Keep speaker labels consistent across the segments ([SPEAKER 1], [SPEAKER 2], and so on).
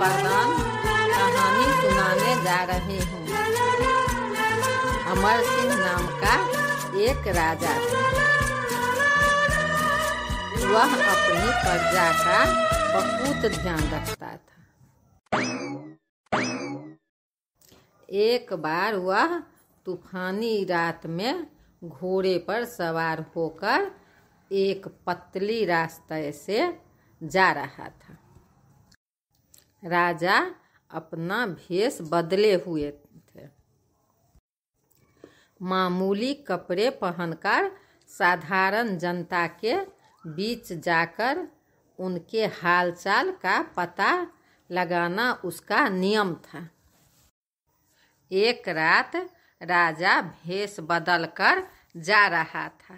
[SPEAKER 1] वरदान कहानी सुनाने जा रही हूँ अमर सिंह नाम का एक राजा था वह अपनी प्रजा का बहुत ध्यान रखता था एक बार वह तूफानी रात में घोड़े पर सवार होकर एक पतली रास्ते से जा रहा था राजा अपना भेष बदले हुए थे मामूली कपड़े पहनकर साधारण जनता के बीच जाकर उनके हालचाल का पता लगाना उसका नियम था एक रात राजा भेष बदल कर जा रहा था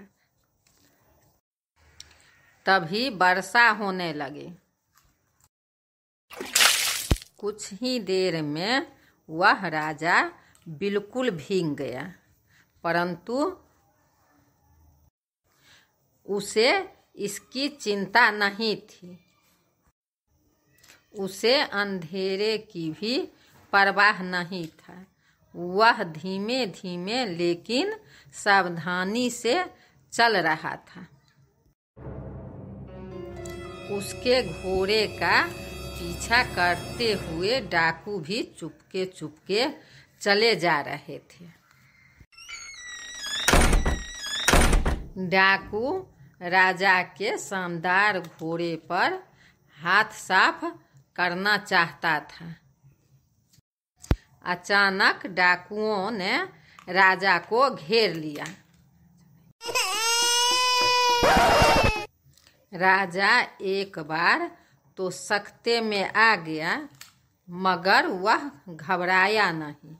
[SPEAKER 1] तभी वर्षा होने लगी कुछ ही देर में वह राजा बिल्कुल भींग गया परंतु उसे इसकी चिंता नहीं थी उसे अंधेरे की भी परवाह नहीं था वह धीमे धीमे लेकिन सावधानी से चल रहा था उसके घोड़े का पीछा करते हुए डाकू भी चुपके चुपके चले जा रहे थे डाकू राजा के शानदार घोड़े पर हाथ साफ करना चाहता था अचानक डाकुओं ने राजा को घेर लिया राजा एक बार तो सख्ते में आ गया मगर वह घबराया नहीं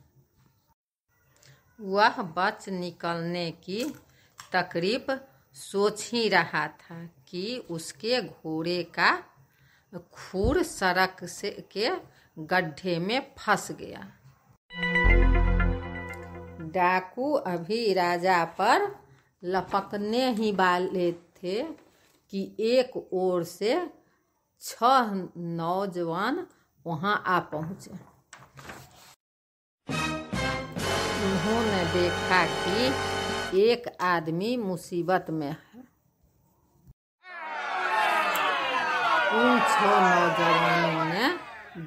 [SPEAKER 1] वह बच निकलने की तकरीब सोच ही रहा था कि उसके घोड़े का खूर सड़क से के गड्ढे में फंस गया डाकू अभी राजा पर लपकने ही वाले थे कि एक ओर से छह नौजवान वहां आ पहुंचे उन्होंने देखा कि एक आदमी मुसीबत में है उन छह नौजवानों ने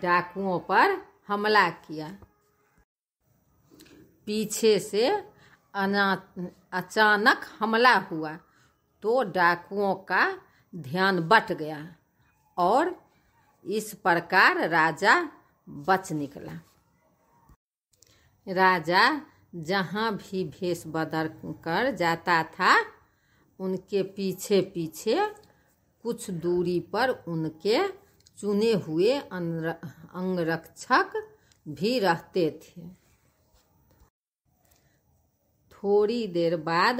[SPEAKER 1] डाकुओं पर हमला किया पीछे से अचानक हमला हुआ तो डाकुओं का ध्यान बट गया और इस प्रकार राजा बच निकला राजा जहाँ भी भेष बदल कर जाता था उनके पीछे पीछे कुछ दूरी पर उनके चुने हुए अंगरक्षक भी रहते थे थोड़ी देर बाद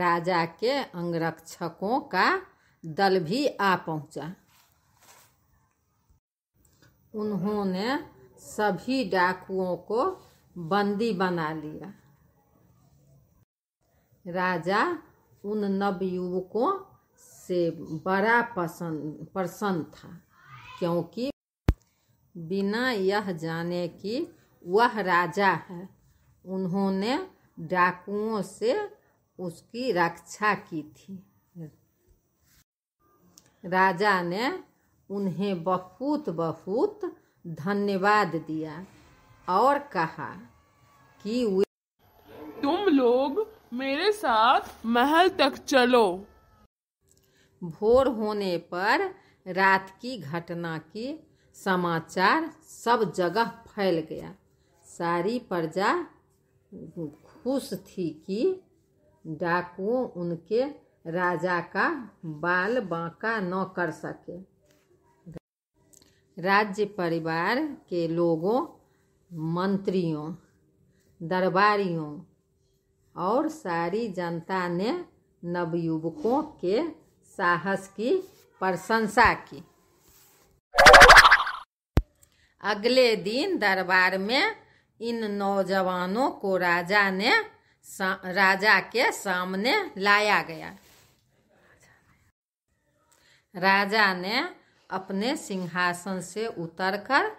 [SPEAKER 1] राजा के अंगरक्षकों का दल भी आ पहुंचा उन्होंने सभी डाकुओं को बंदी बना लिया राजा उन नवयुवकों से बड़ा पसंद प्रसन्न था क्योंकि बिना यह जाने कि वह राजा है उन्होंने डाकुओं से उसकी रक्षा की थी राजा ने उन्हें बहुत बहुत धन्यवाद दिया और कहा कि वे तुम लोग मेरे साथ महल तक चलो भोर होने पर रात की घटना की समाचार सब जगह फैल गया सारी प्रजा खुश थी कि डाकुओं उनके राजा का बाल बांका न कर सके राज्य परिवार के लोगों मंत्रियों दरबारियों और सारी जनता ने नवयुवकों के साहस की प्रशंसा की अगले दिन दरबार में इन नौजवानों को राजा ने राजा के सामने लाया गया राजा ने अपने सिंहासन से उतरकर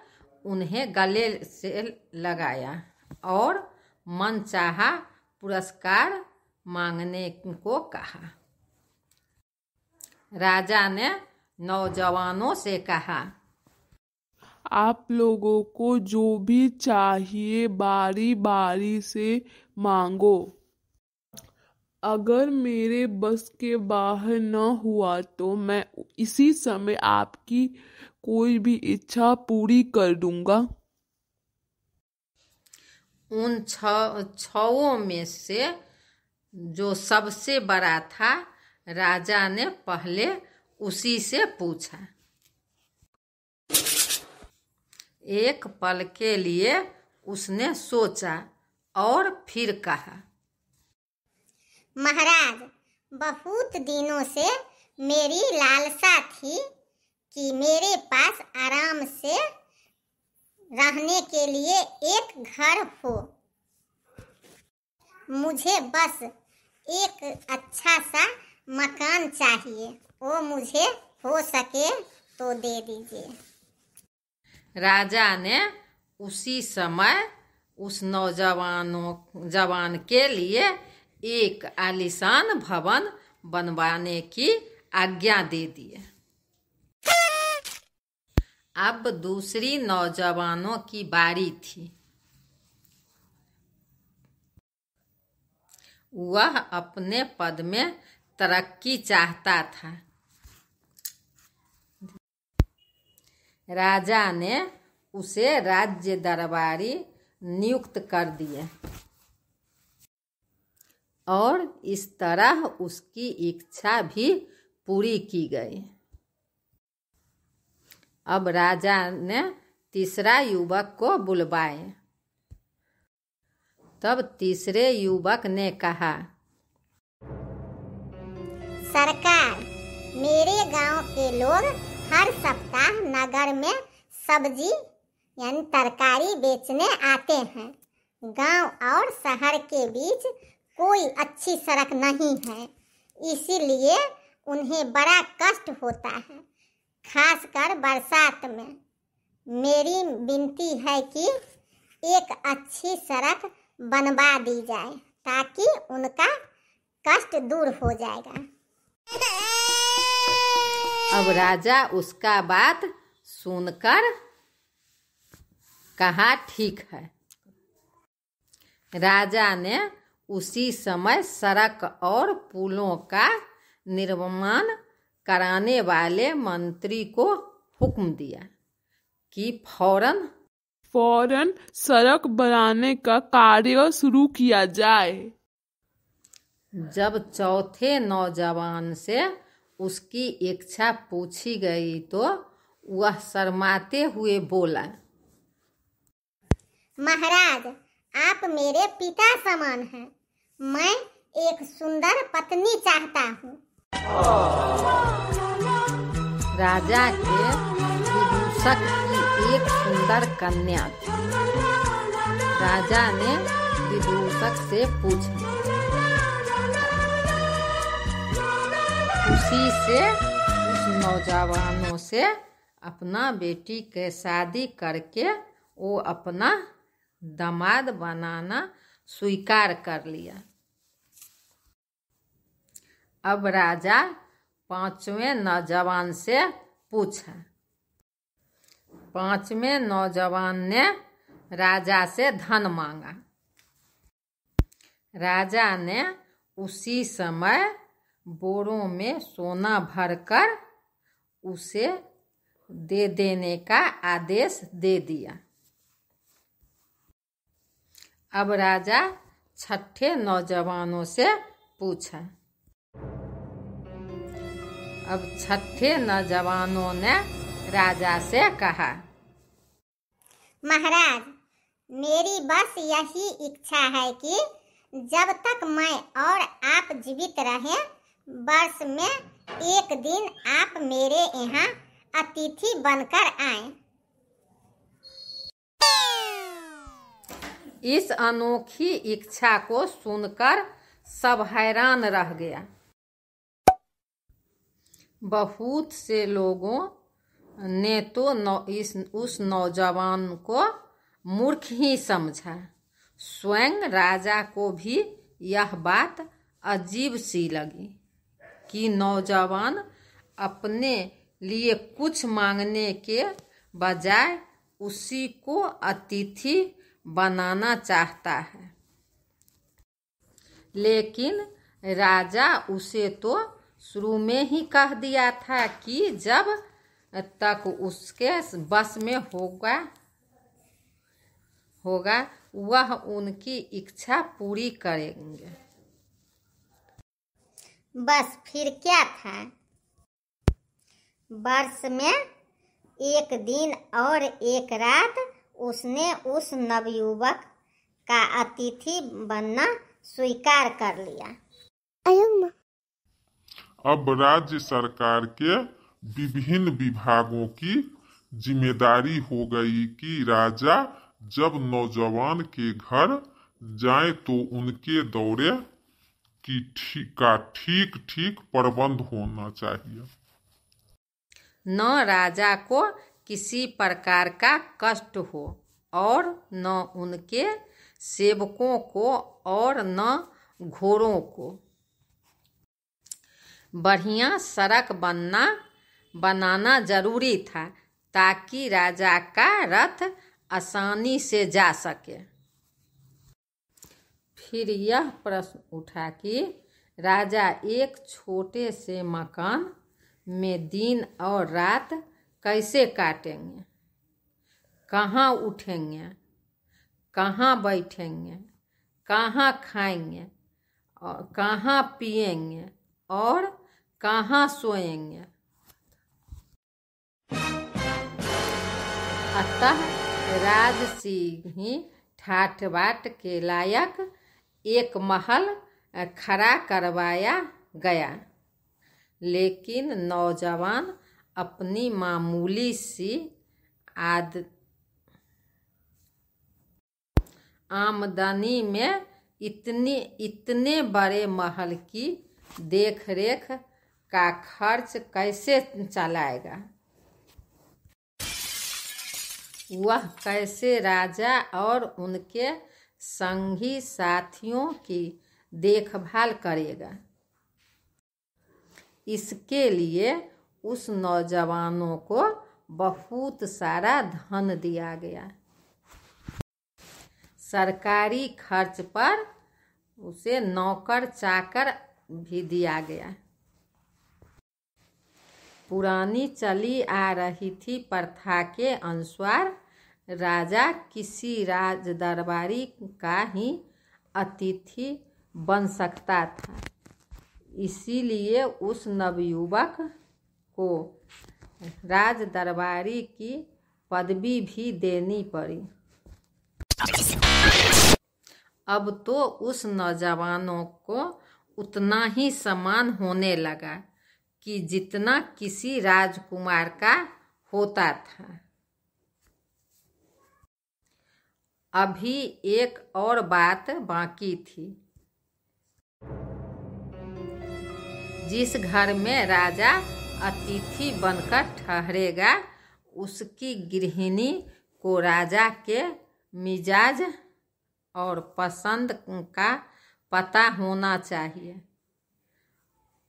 [SPEAKER 1] उन्हें गले से लगाया और मन चाहा पुरस्कार मांगने को कहा राजा ने नौजवानों से कहा
[SPEAKER 2] आप लोगों को जो भी चाहिए बारी बारी से मांगो अगर मेरे बस के बाहर न हुआ तो मैं इसी समय आपकी कोई भी इच्छा पूरी कर दूंगा
[SPEAKER 1] उन छओ में से जो सबसे बड़ा था राजा ने पहले उसी से पूछा एक पल के लिए उसने सोचा और फिर कहा
[SPEAKER 2] महाराज बहुत दिनों से मेरी लालसा थी कि मेरे पास आराम से रहने के लिए एक घर हो मुझे बस एक अच्छा सा मकान चाहिए वो मुझे हो सके तो दे दीजिए
[SPEAKER 1] राजा ने उसी समय उस नौजवानों जवान के लिए एक आलिशान भवन बनवाने की आज्ञा दे दी अब दूसरी नौजवानों की बारी थी वह अपने पद में तरक्की चाहता था राजा ने उसे राज्य दरबारी नियुक्त कर दिए और इस तरह उसकी इच्छा भी पूरी की गई अब राजा ने तीसरा युवक को बुलवाए तब तीसरे युवक ने कहा सरकार मेरे गांव के
[SPEAKER 2] लोग हर सप्ताह नगर में सब्जी यानी तरकारी बेचने आते हैं गांव और शहर के बीच कोई अच्छी सड़क नहीं है इसीलिए उन्हें बड़ा कष्ट होता है खासकर बरसात में मेरी विनती है कि एक अच्छी सड़क बनवा दी जाए ताकि उनका
[SPEAKER 1] कष्ट दूर हो जाएगा अब राजा उसका बात सुनकर कहा ठीक है राजा ने उसी समय सड़क और पुलों का निर्माण कराने वाले मंत्री को हुक्म दिया कि फौरन फौरन सड़क बनाने का कार्य शुरू किया जाए जब चौथे नौजवान से उसकी इच्छा पूछी गई तो वह शर्माते हुए बोला
[SPEAKER 2] महाराज आप मेरे पिता समान हैं मैं
[SPEAKER 1] एक सुंदर पत्नी चाहता हूँ राजा के विदूषक की एक सुंदर कन्या थी राजा ने विदूषक से पूछा उसी से उस नौजवानों से अपना बेटी के शादी करके वो अपना दामाद बनाना स्वीकार कर लिया अब राजा पांचवें नौजवान से पूछा पांचवें नौजवान ने राजा से धन मांगा राजा ने उसी समय बोरों में सोना भरकर उसे दे देने का आदेश दे दिया अब राजा छठे नौजवानों से पूछा अब छठे नौजवानों ने राजा से कहा
[SPEAKER 2] महाराज मेरी बस यही इच्छा है कि जब तक मैं और आप जीवित रहे वर्ष में एक दिन आप मेरे
[SPEAKER 1] यहाँ अतिथि बनकर आए इस अनोखी इच्छा को सुनकर सब हैरान रह गया बहुत से लोगों ने तो नौ, इस उस नौजवान को मूर्ख ही समझा स्वयं राजा को भी यह बात अजीब सी लगी कि नौजवान अपने लिए कुछ मांगने के बजाय उसी को अतिथि बनाना चाहता है लेकिन राजा उसे तो शुरू में ही कह दिया था कि जब तक उसके बस में होगा होगा वह उनकी इच्छा पूरी करेंगे बस फिर क्या था
[SPEAKER 2] वर्ष में एक दिन और एक रात उसने उस नवयुवक का अतिथि बनना स्वीकार कर लिया अब राज्य सरकार के विभिन्न विभागों की जिम्मेदारी हो गई कि राजा जब नौजवान के घर जाए तो उनके दौरे की थी, का ठीक ठीक प्रबंध होना चाहिए
[SPEAKER 1] न राजा को किसी प्रकार का कष्ट हो और न उनके सेवकों को और न घोड़ों को बढ़िया सड़क बनना बनाना जरूरी था ताकि राजा का रथ आसानी से जा सके फिर यह प्रश्न उठा कि राजा एक छोटे से मकान में दिन और रात कैसे काटेंगे कहाँ उठेंगे कहाँ बैठेंगे कहाँ खाएंगे और कहाँ पिएंगे और कहाँ सोएंगे अतः राज सिंह ही ठाठ बाट के लायक एक महल खड़ा करवाया गया लेकिन नौजवान अपनी मामूली सी आद आमदनी में इतने इतने बड़े महल की देखरेख का खर्च कैसे चलाएगा वह कैसे राजा और उनके संगी साथियों की देखभाल करेगा इसके लिए उस नौजवानों को बहुत सारा धन दिया गया सरकारी खर्च पर उसे नौकर चाकर भी दिया गया पुरानी चली आ रही थी प्रथा के अनुसार राजा किसी राज दरबारी का ही अतिथि बन सकता था इसीलिए उस नवयुवक को राज दरबारी की पदवी भी देनी पड़ी अब तो उस नौजवानों को उतना ही समान होने लगा कि जितना किसी राजकुमार का होता था अभी एक और बात बाकी थी जिस घर में राजा अतिथि बनकर ठहरेगा उसकी गृहिणी को राजा के मिजाज और पसंद का पता होना चाहिए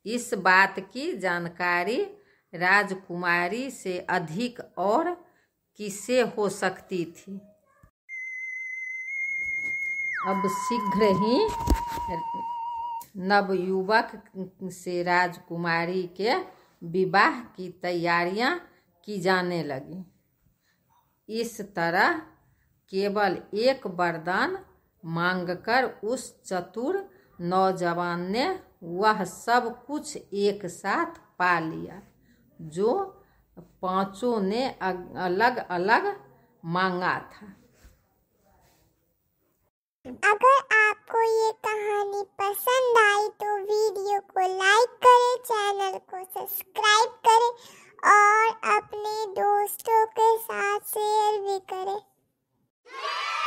[SPEAKER 1] इस बात की जानकारी राजकुमारी से अधिक और किसे हो सकती थी अब शीघ्र ही नवयुवक से राजकुमारी के विवाह की तैयारियां की जाने लगी इस तरह केवल एक वरदान मांगकर उस चतुर नौजवान ने वह सब कुछ एक साथ पा लिया जो पांचों ने अलग अलग मांगा था अगर आपको ये कहानी पसंद आई
[SPEAKER 2] तो वीडियो को लाइक करें चैनल को सब्सक्राइब करें और अपने दोस्तों के साथ शेयर भी करें